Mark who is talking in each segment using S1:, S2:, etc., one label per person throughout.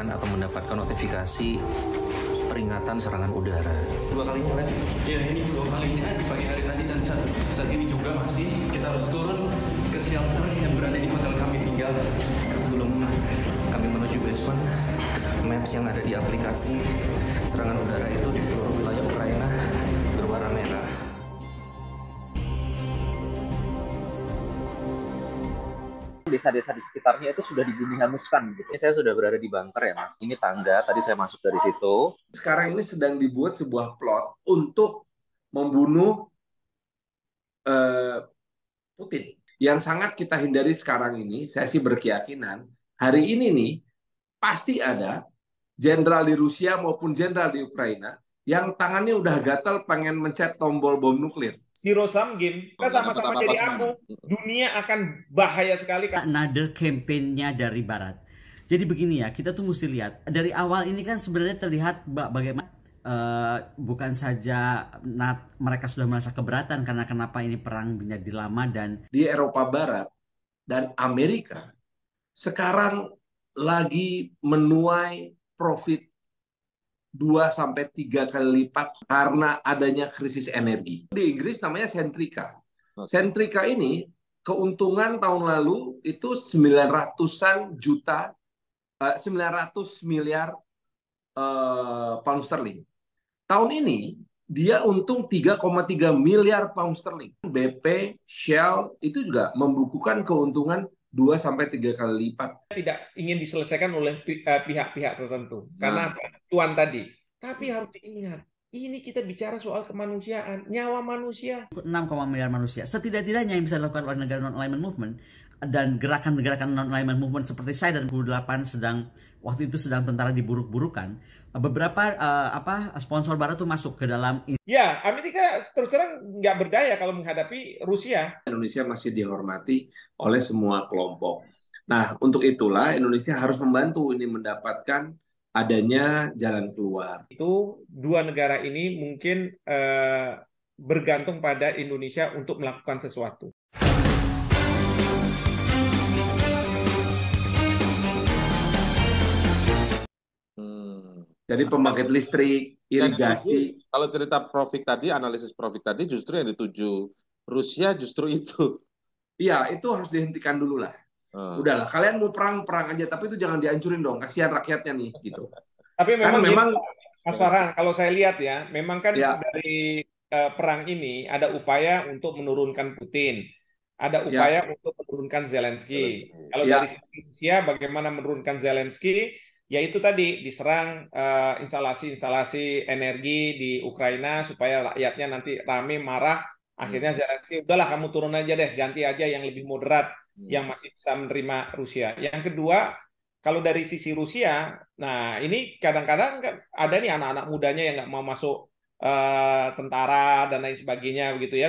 S1: mendapatkan atau mendapatkan notifikasi peringatan serangan udara. Dua kalinya live? Ya ini dua kalinya di pagi hari tadi dan saat, saat ini juga masih kita harus turun ke shelter yang berada di hotel kami tinggal. Sebelum kami menuju basement, maps yang ada di aplikasi serangan udara itu di seluruh wilayah Ukraina desa-desa di sekitarnya itu sudah dibumi hanguskan. gitu. Ini saya sudah berada di bunker ya mas. Ini tangga, tadi saya masuk dari situ. Sekarang ini sedang dibuat sebuah plot untuk membunuh uh, Putin. Yang sangat kita hindari sekarang ini, saya sih berkeyakinan, hari ini nih pasti ada jenderal di Rusia maupun jenderal di Ukraina yang tangannya udah gatal pengen mencet tombol bom nuklir. Zero sum game. Kita sama-sama jadi ambu. Dunia akan bahaya
S2: sekali. Another campaign-nya dari Barat. Jadi begini ya, kita tuh mesti lihat. Dari awal ini kan sebenarnya terlihat bagaimana Uh, bukan saja nat, mereka sudah merasa keberatan karena kenapa ini perang menjadi lama
S1: dan di Eropa Barat dan Amerika sekarang lagi menuai profit Dua sampai tiga kali lipat karena adanya krisis energi. Di Inggris namanya sentrika. Sentrika ini keuntungan tahun lalu itu sembilan ratusan juta eh, sembilan ratus miliar uh, pound sterling. Tahun ini dia untung 3,3 miliar pound sterling. BP, Shell itu juga membukukan keuntungan dua sampai tiga kali lipat. Tidak ingin diselesaikan oleh eh, pihak-pihak tertentu nah. karena
S2: nah. tuan tadi. Tapi harus diingat, ini kita bicara soal kemanusiaan, nyawa manusia. 6, miliar manusia. Setidak-tidaknya yang bisa dilakukan oleh negara non-alignment movement dan gerakan-gerakan non-alignment movement seperti saya dan 28 sedang waktu itu sedang tentara diburuk-burukan, beberapa uh, apa sponsor barat tuh masuk ke dalam ya
S1: Amerika terus terang nggak berdaya kalau menghadapi Rusia Indonesia masih dihormati oleh semua kelompok nah untuk itulah Indonesia harus membantu ini mendapatkan adanya jalan keluar itu dua negara ini mungkin uh,
S2: bergantung pada Indonesia untuk melakukan sesuatu.
S3: Jadi nah, pembangkit listrik, irigasi. Jadi, kalau cerita profit tadi, analisis
S1: profit tadi justru yang dituju Rusia justru itu. Iya, itu harus dihentikan dulu lah. Hmm. Udahlah, kalian mau perang-perang aja, tapi itu jangan dihancurin dong, kasihan rakyatnya nih gitu. Tapi memang, kan memang gitu, Mas Farhan, kalau saya lihat ya, memang kan ya.
S2: dari eh, perang ini ada upaya untuk menurunkan Putin ada iya. upaya ya. untuk menurunkan Zelensky. Zelensky. Kalau ya. dari Rusia bagaimana menurunkan Zelensky, yaitu tadi diserang instalasi-instalasi eh, uh, energi di Ukraina supaya rakyatnya nanti rame marah akhirnya hmm. Zelensky udahlah kamu turun aja deh ganti aja yang lebih moderat hmm. yang masih bisa menerima Rusia. Yang kedua kalau dari sisi Rusia, nah ini kadang-kadang kan ada nih anak-anak mudanya yang nggak mau masuk uh, tentara dan lain sebagainya begitu ya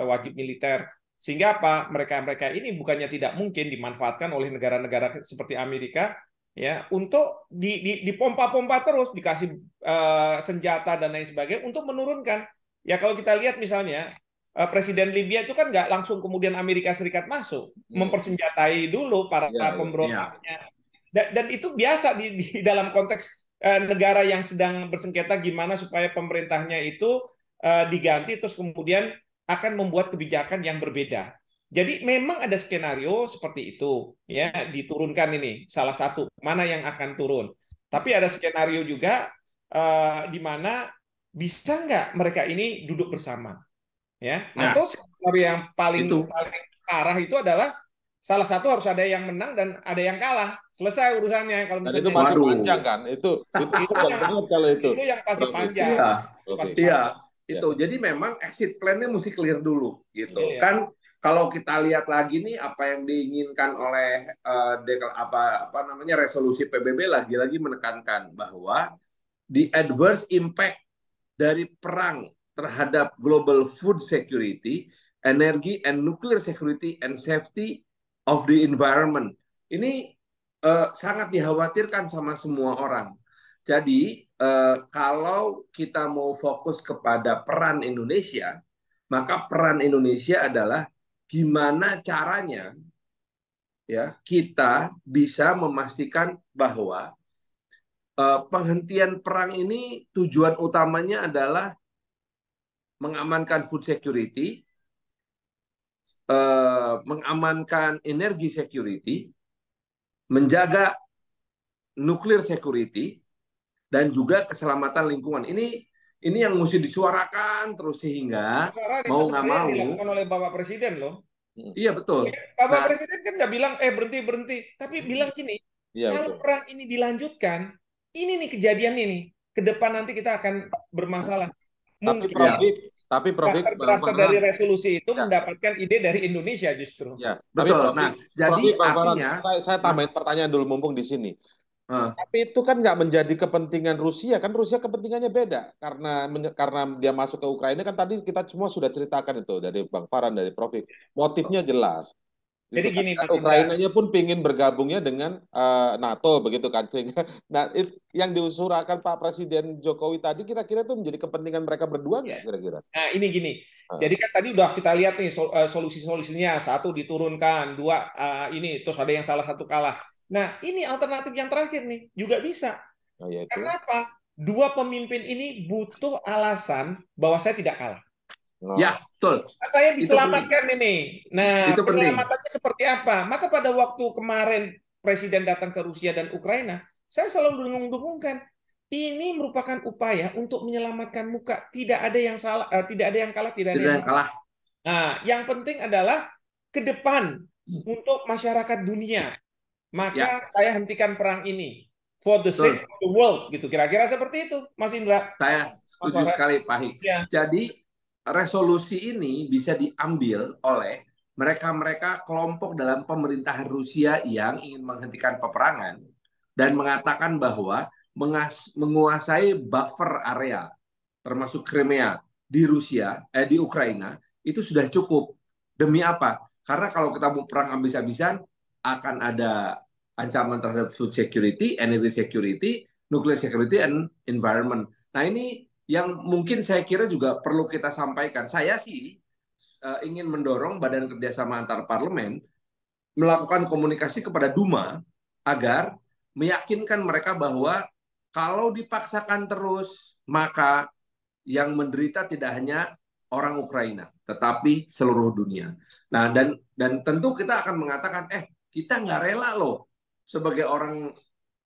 S2: uh, wajib militer sehingga apa mereka-mereka ini bukannya tidak mungkin dimanfaatkan oleh negara-negara seperti Amerika ya untuk di, di, dipompa-pompa terus dikasih uh, senjata dan lain sebagainya untuk menurunkan ya kalau kita lihat misalnya uh, presiden Libya itu kan nggak langsung kemudian Amerika Serikat masuk hmm. mempersenjatai dulu para ya, ya. pemberontaknya ya. Dan, dan itu biasa di, di dalam konteks uh, negara yang sedang bersengketa gimana supaya pemerintahnya itu uh, diganti terus kemudian akan membuat kebijakan yang berbeda jadi memang ada skenario seperti itu ya diturunkan ini salah satu mana yang akan turun. Tapi ada skenario juga uh, di mana bisa nggak mereka ini duduk bersama
S3: ya nah, atau
S2: skenario yang paling itu. paling arah itu adalah salah satu harus ada yang menang dan ada yang kalah selesai urusannya kalau misalnya dan itu masih panjang
S3: kan itu
S1: itu, itu banget kalau itu itu yang pasti panjang iya. pasti ya, itu jadi memang exit plan-nya mesti clear dulu gitu ya. kan kalau kita lihat lagi nih apa yang diinginkan oleh uh, eh, dekal, apa apa namanya resolusi PBB lagi-lagi menekankan bahwa the adverse impact dari perang terhadap global food security, energy and nuclear security and safety of the environment. Ini uh, sangat dikhawatirkan sama semua orang. Jadi uh, kalau kita mau fokus kepada peran Indonesia, maka peran Indonesia adalah gimana caranya ya kita bisa memastikan bahwa uh, penghentian perang ini tujuan utamanya adalah mengamankan food security, uh, mengamankan energi security, menjaga nuklir security, dan juga keselamatan lingkungan. Ini ini yang mesti disuarakan terus sehingga Suara mau nggak mau. Dilakukan
S2: oleh Bapak Presiden loh. Iya
S1: betul. Iya, Bapak nah,
S2: Presiden kan nggak bilang eh berhenti berhenti, tapi bilang gini, iya, kalau betul. perang ini dilanjutkan, ini nih kejadian ini, ke depan nanti kita akan bermasalah. Mungkin. Iya. Tapi Profit, ya. tapi Profit terakhir dari resolusi itu ya. mendapatkan ide dari Indonesia justru.
S3: Ya, betul. Profit, nah, jadi Profit, artinya saya, saya tambahin pertanyaan dulu mumpung di sini. Uh. Tapi itu kan nggak menjadi kepentingan Rusia, kan Rusia kepentingannya beda karena karena dia masuk ke Ukraina kan tadi kita semua sudah ceritakan itu dari Bang Farhan dari Profik. Motifnya jelas. Jadi itu kan gini kan, Ukrainanya pun pingin bergabungnya dengan uh, NATO begitu kan sehingga nah it, yang diusurakan Pak Presiden Jokowi tadi kira-kira itu menjadi kepentingan mereka berdua nggak yeah. kira-kira? Nah ini gini, ah. jadi
S2: kan tadi udah kita lihat nih eh, solusi-solusinya satu diturunkan, dua uh, ini terus ada yang salah satu kalah. Nah, ini alternatif yang terakhir nih juga bisa. Oh, ya Dua pemimpin ini butuh alasan bahwa saya tidak kalah. Oh. Ya, betul. Nah, saya diselamatkan ini. Nah, itu penyelamatannya seperti apa? Maka pada waktu kemarin presiden datang ke Rusia dan Ukraina, saya selalu dengung dukungkan Ini merupakan upaya untuk menyelamatkan muka. Tidak ada yang salah, uh, tidak ada yang kalah, tidak, tidak ada yang kalah. Nah, yang penting adalah ke depan hmm. untuk masyarakat dunia maka ya. saya hentikan perang ini for the sake of the world
S1: gitu kira-kira seperti itu Mas Indra saya setuju Mas sekali Pak Hik ya. jadi resolusi ini bisa diambil oleh mereka-mereka kelompok dalam pemerintahan Rusia yang ingin menghentikan peperangan dan mengatakan bahwa menguasai buffer area termasuk Crimea di Rusia eh di Ukraina itu sudah cukup demi apa karena kalau kita mau perang habis-habisan akan ada ancaman terhadap food security, energy security, nuclear security, and environment. Nah ini yang mungkin saya kira juga perlu kita sampaikan. Saya sih eh, ingin mendorong Badan Kerjasama Antar Parlemen melakukan komunikasi kepada Duma agar meyakinkan mereka bahwa kalau dipaksakan terus maka yang menderita tidak hanya orang Ukraina tetapi seluruh dunia. Nah dan dan tentu kita akan mengatakan eh kita nggak rela loh sebagai orang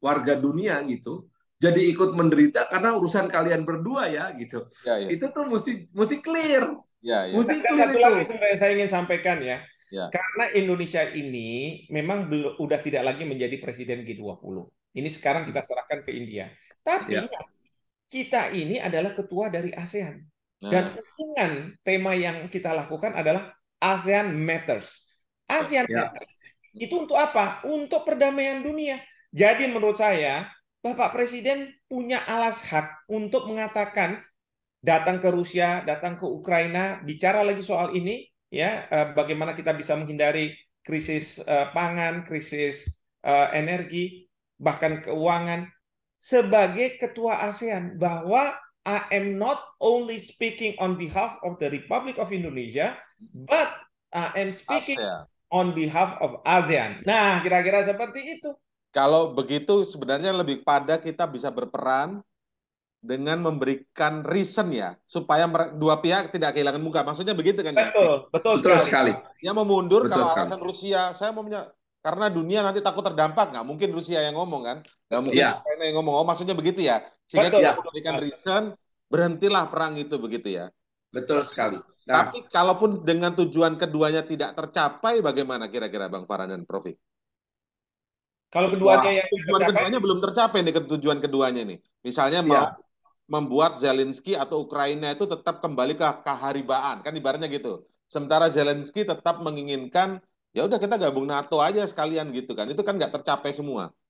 S1: warga dunia gitu jadi ikut menderita karena urusan kalian berdua ya gitu. Ya, ya. Itu tuh mesti mesti clear.
S3: Ya, ya. Mesti clear itu. saya
S2: ingin sampaikan ya. ya. Karena Indonesia ini memang belum udah tidak lagi menjadi presiden G20. Ini sekarang kita serahkan ke India. Tapi ya. kita ini adalah ketua dari ASEAN. Nah. Dan usungan tema yang kita lakukan adalah ASEAN Matters. ASEAN ya. Matters itu untuk apa? Untuk perdamaian dunia. Jadi menurut saya, Bapak Presiden punya alas hak untuk mengatakan datang ke Rusia, datang ke Ukraina, bicara lagi soal ini, ya eh, bagaimana kita bisa menghindari krisis eh, pangan, krisis eh, energi, bahkan keuangan. Sebagai ketua ASEAN bahwa I am not only speaking on behalf of the
S3: Republic of Indonesia, but I am speaking ASEAN on behalf of ASEAN. Nah, kira-kira seperti itu. Kalau begitu sebenarnya lebih pada kita bisa berperan dengan memberikan reason ya supaya dua pihak tidak kehilangan muka. Maksudnya begitu kan? Ya? Betul, betul, betul sekali. sekali. Ya memundur betul kalau sekali. alasan Rusia, saya mau punya karena dunia nanti takut terdampak nggak mungkin Rusia yang ngomong kan? Nggak mungkin ya. China yang ngomong. Oh, maksudnya begitu ya? Sehingga kita ya. memberikan reason berhentilah perang itu begitu ya. Betul sekali. Nah. Tapi kalaupun dengan tujuan keduanya tidak tercapai, bagaimana kira-kira Bang Farhan dan Prof? Kalau keduanya Wah, yang tujuan tercapai, keduanya belum tercapai nih tujuan keduanya nih. Misalnya ya. mau membuat Zelensky atau Ukraina itu tetap kembali ke keharibaan, kan ibaratnya gitu. Sementara Zelensky tetap menginginkan ya udah kita gabung NATO aja sekalian gitu kan. Itu kan nggak tercapai semua.